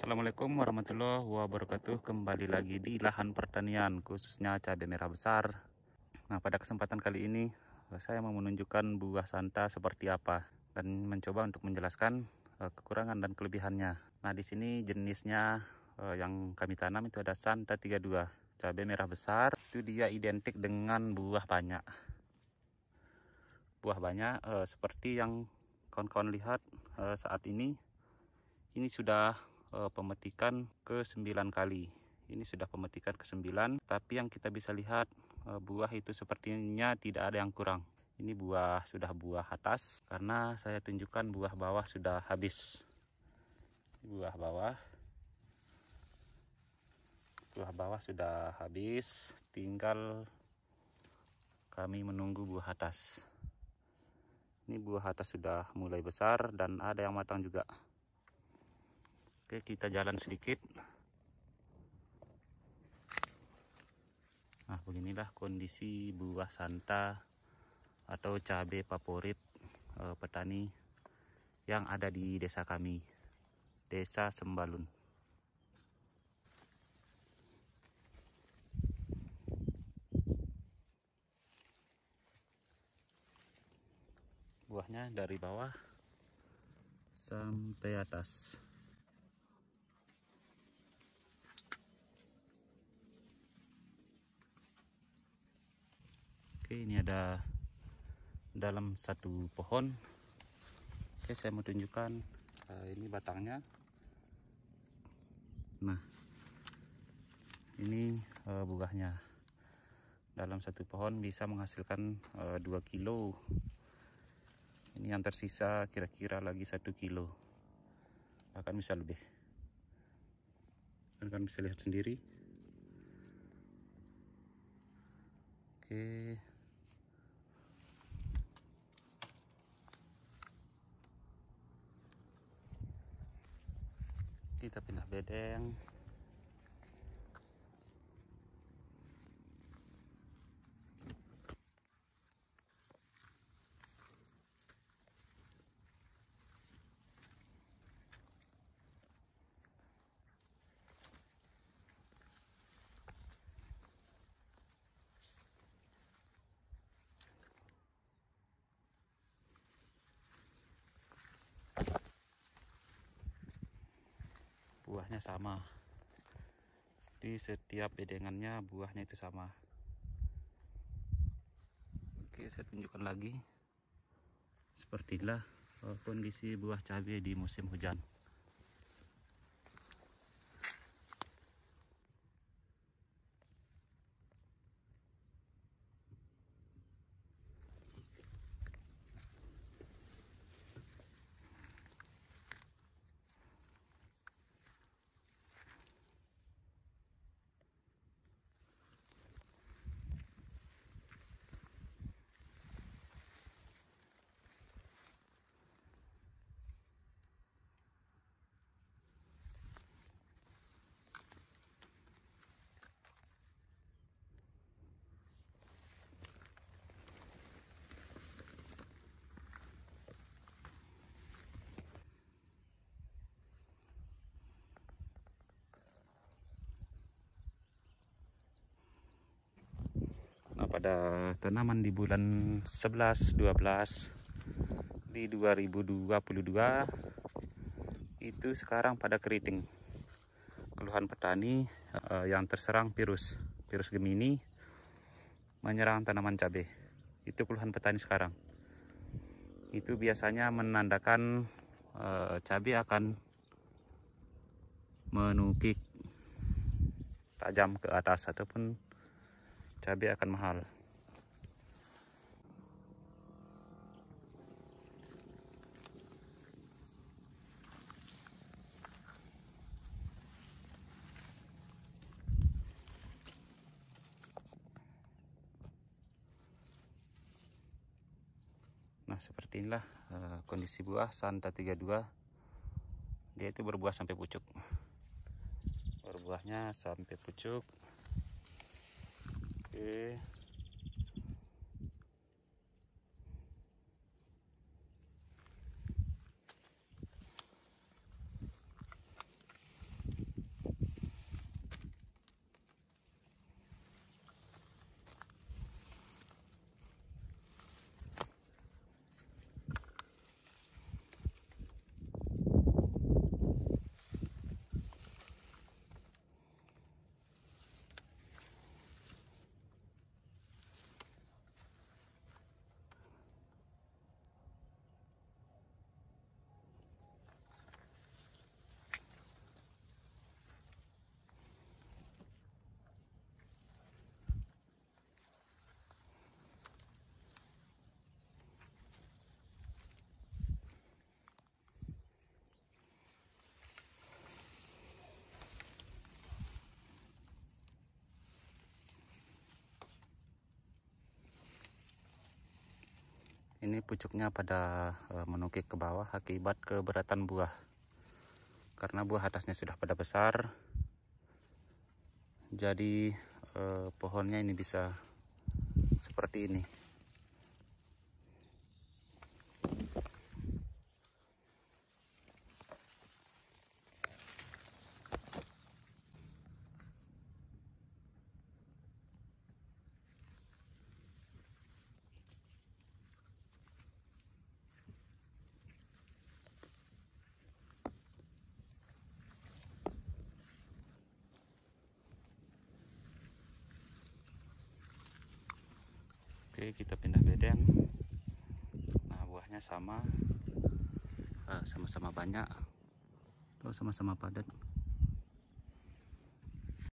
Assalamualaikum warahmatullahi wabarakatuh Kembali lagi di lahan pertanian Khususnya cabai merah besar Nah pada kesempatan kali ini Saya mau menunjukkan buah santa seperti apa Dan mencoba untuk menjelaskan eh, Kekurangan dan kelebihannya Nah di sini jenisnya eh, Yang kami tanam itu ada santa 32 Cabai merah besar Itu dia identik dengan buah banyak Buah banyak eh, Seperti yang kawan-kawan lihat Saat ini Ini sudah Eh, pemetikan ke 9 kali ini sudah pemetikan ke 9 tapi yang kita bisa lihat eh, buah itu sepertinya tidak ada yang kurang ini buah sudah buah atas karena saya tunjukkan buah bawah sudah habis buah bawah buah bawah sudah habis tinggal kami menunggu buah atas ini buah atas sudah mulai besar dan ada yang matang juga Oke, kita jalan sedikit. Nah, beginilah kondisi buah santa atau cabai favorit e, petani yang ada di desa kami, Desa Sembalun. buahnya dari bawah sampai atas. Oke ini ada dalam satu pohon Oke saya mau tunjukkan uh, ini batangnya Nah ini uh, buahnya dalam satu pohon bisa menghasilkan uh, eh, 2 kilo ini yang tersisa kira-kira lagi satu kilo bahkan bisa lebih kalian bisa lihat sendiri oke kita pindah bedeng buahnya sama di setiap bedengannya buahnya itu sama oke saya tunjukkan lagi seperti lah eh, kondisi buah cabai di musim hujan pada tanaman di bulan 11 12 di 2022 itu sekarang pada keriting keluhan petani uh, yang terserang virus virus Gemini menyerang tanaman cabai itu keluhan petani sekarang itu biasanya menandakan uh, cabai akan menukik tajam ke atas ataupun cabai akan mahal Nah seperti inilah uh, kondisi buah Santa 32 Dia itu berbuah sampai pucuk Berbuahnya sampai pucuk Okay ini pucuknya pada eh, menukik ke bawah akibat keberatan buah karena buah atasnya sudah pada besar jadi eh, pohonnya ini bisa seperti ini Oke kita pindah bedeng nah buahnya sama eh, sama-sama banyak sama-sama padat